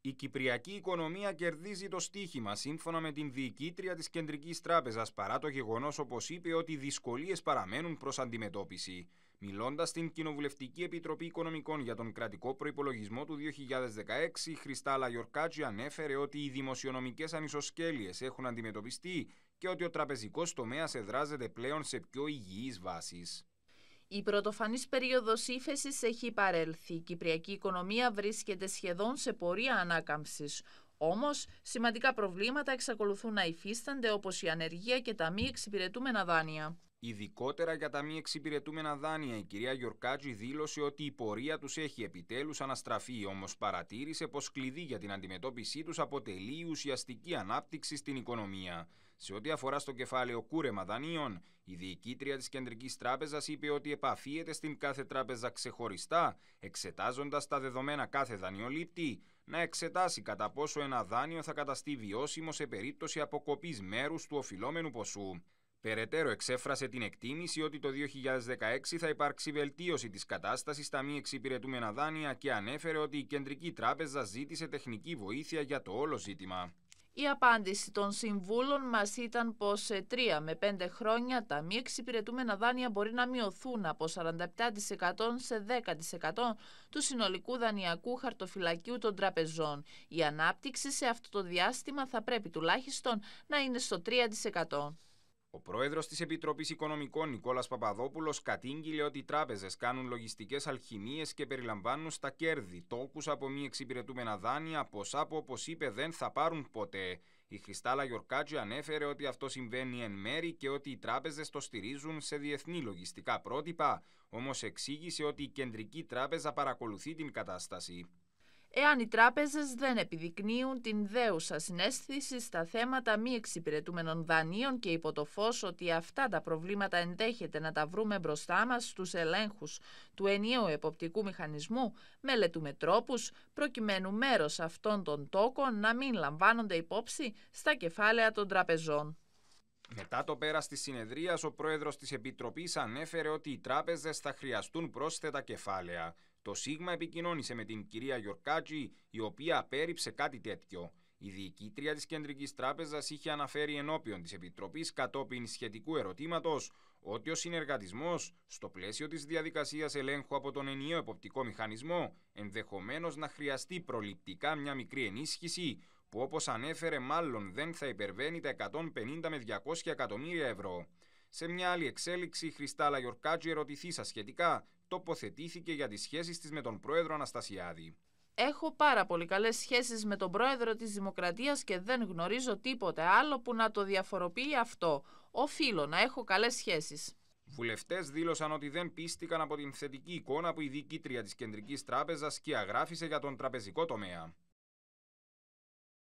Η κυπριακή οικονομία κερδίζει το στίχημα σύμφωνα με την διοικήτρια της Κεντρικής Τράπεζας, παρά το γεγονός, όπως είπε, ότι οι δυσκολίες παραμένουν προς αντιμετώπιση. Μιλώντας στην Κοινοβουλευτική Επιτροπή Οικονομικών για τον κρατικό προπολογισμό του 2016, η Χριστάλα Γιορκάτζη ανέφερε ότι οι δημοσιονομικές ανισοσκέλειες έχουν αντιμετωπιστεί και ότι ο τραπεζικός τομέας εδράζεται πλέον σε πιο υγιείς βάσεις. Η πρωτοφανής περίοδος ύφεσης έχει παρέλθει. Η κυπριακή οικονομία βρίσκεται σχεδόν σε πορεία ανάκαμψης. Όμως, σημαντικά προβλήματα εξακολουθούν να υφίστανται όπως η ανεργία και τα μη εξυπηρετούμενα δάνεια. Ειδικότερα για τα μη εξυπηρετούμενα δάνεια, η κυρία Γιορκάτζη δήλωσε ότι η πορεία τους έχει επιτέλους αναστραφεί, όμως παρατήρησε πως κλειδί για την αντιμετώπιση τους αποτελεί η ουσιαστική ανάπτυξη στην οικονομία. Σε ό,τι αφορά στο κεφάλαιο κούρεμα δανείων, η διοικήτρια της Κεντρικής Τράπεζας είπε ότι επαφίεται στην κάθε τράπεζα ξεχωριστά, εξετάζοντας τα δεδομένα κάθε δανειολήπτη, να εξετάσει κατά πόσο ένα δάνειο θα καταστεί βιώσιμο σε περίπτωση αποκοπής μέρους του οφειλόμενου ποσού. Περαιτέρω εξέφρασε την εκτίμηση ότι το 2016 θα υπάρξει βελτίωση της κατάστασης στα μη εξυπηρετούμενα δάνεια και ανέφερε ότι η Κεντρική Τράπεζα ζήτησε τεχνική βοήθεια για το όλο ζήτημα. Η απάντηση των συμβούλων μας ήταν πως σε 3 με 5 χρόνια τα μη εξυπηρετούμενα δάνεια μπορεί να μειωθούν από 47% σε 10% του συνολικού δανειακού χαρτοφυλακίου των τραπεζών. Η ανάπτυξη σε αυτό το διάστημα θα πρέπει τουλάχιστον να είναι στο 3%. Ο πρόεδρος της Επιτροπής Οικονομικών Νικόλας Παπαδόπουλος κατήγγειλε ότι οι τράπεζες κάνουν λογιστικές αλχημίες και περιλαμβάνουν στα κέρδη τόκους από μη εξυπηρετούμενα δάνεια, ποσά που όπως είπε δεν θα πάρουν ποτέ. Η Χριστάλα Γιορκάτζη ανέφερε ότι αυτό συμβαίνει εν μέρη και ότι οι τράπεζες το στηρίζουν σε διεθνή λογιστικά πρότυπα, όμως εξήγησε ότι η Κεντρική Τράπεζα παρακολουθεί την κατάσταση εάν οι τράπεζες δεν επιδεικνύουν την δέουσα συνέσθηση στα θέματα μη εξυπηρετούμενων δανείων και υπό το φως ότι αυτά τα προβλήματα ενδέχεται να τα βρούμε μπροστά μας στους ελέγχους του ενιαίου εποπτικού μηχανισμού, μελετούμε τρόπους προκειμένου μέρος αυτών των τόκων να μην λαμβάνονται υπόψη στα κεφάλαια των τραπεζών. Μετά το πέρας της συνεδρίας, ο πρόεδρος της Επιτροπής ανέφερε ότι οι τράπεζες θα χρειαστούν πρόσθετα κεφάλαια. Το ΣΥΓΜΑ επικοινώνησε με την κυρία Γιορκάτζη, η οποία απέρριψε κάτι τέτοιο. Η διοικήτρια της Κεντρικής Τράπεζας είχε αναφέρει ενώπιον της Επιτροπής κατόπιν σχετικού ερωτήματος ότι ο συνεργατισμός στο πλαίσιο της διαδικασίας ελέγχου από τον ενίο εποπτικό μηχανισμό ενδεχομένως να χρειαστεί προληπτικά μια μικρή ενίσχυση που όπως ανέφερε μάλλον δεν θα υπερβαίνει τα 150 με 200 εκατομμύρια ευρώ. Σε μια άλλη εξέλιξη, η Χριστάλα Γιορκάτζη ερωτηθήσα σχετικά τοποθετήθηκε για τις σχέσεις της με τον πρόεδρο Αναστασιάδη. Έχω πάρα πολύ καλές σχέσεις με τον πρόεδρο της Δημοκρατίας και δεν γνωρίζω τίποτε άλλο που να το διαφοροποιεί αυτό. Οφείλω να έχω καλές σχέσεις. Βουλευτές δήλωσαν ότι δεν πίστηκαν από την θετική εικόνα που η διοικήτρια της Κεντρικής Τράπεζας και αγράφησε για τον τραπεζικό τομέα.